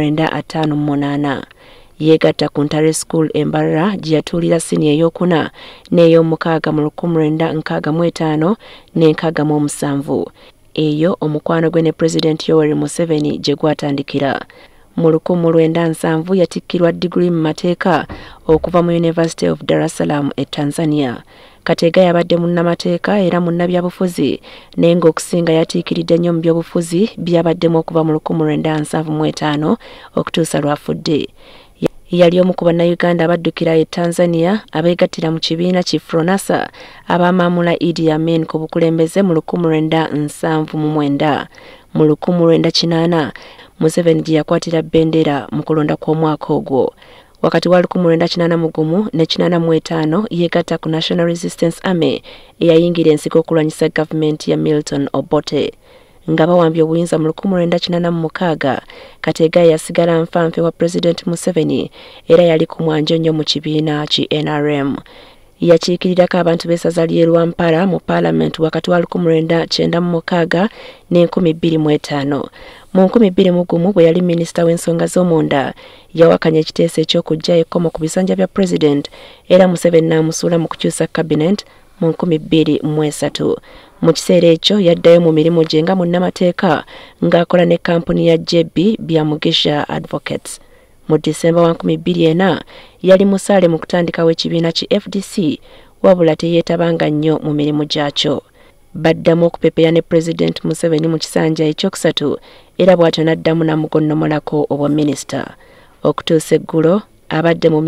lwenda ataano mu munaana yeegatta ku ntare school embalara gye yatuulira siniya ey'okuna n'ey'omukaaga mu lukumu lwenda nkaaga mu etaano n'enkaaga mu omusanvu eyo omukwano gwe ne pulezidenti yoweri museveni gye gwatandikira mu lukumu lwenda nsanvu yatikkirwa digiri mu mateeka okuva mu university of darussalam e tanzania kateega yabadde munnamateeka era munnabyabufuzi naye ngaokusinga yatiikiridde nnyo mu byobufuzi byabaddemu okuva mu lukumu lwenda nsanvu mu etaano okutuusa lwafudde yali omu ku bannayuganda abaddukira e tanzania abeegattira mu kibiina ki fronasa abamaamula idi amin ku bukulembeze mu 1979 mu 198 museveni gye yakwatira bendera mu kulonda kw'omwaka ogwo wakati wa 1981 ne85 yeegatta ku national resistance army eyayingira ensiko okulwanyisa gavumenti ya milton obote nga bawambye obuyinza mu 1986 kategai yasigala nfanfe wa pulezidenti museveni era yali ku mwanjo nnyo mu kibiina ki nrm yakiikirirako abantu b'esaza lye lwampala mu paalamenti wakati wa 1996 ne 2025 mu 2001 bwe yali minisita w'ensonga z'omunda yawakanya ekiteeso ekyokujja ekkomo ku bisanja bya pulezidenti era museveni n'amusuula mu kukyusa kabinet mu 2003 mu kiseera ekyo yaddayo mu mirimu gye nga munnamateeka ng'akola ne kampuni ya jeb byamugisha advocates mu disemba wa 2ena yali musaale mu kutandikawo ekibiina ki fdc wabula teyeetabanga nnyo mu mirimu gyakyo baddamu okupepeya ne pulezidenti museveni mu kisanja ekyokusatu era bw'atyo n'addamu n'amugonnomolako obwa minisita okutuusa eggulo abadde mu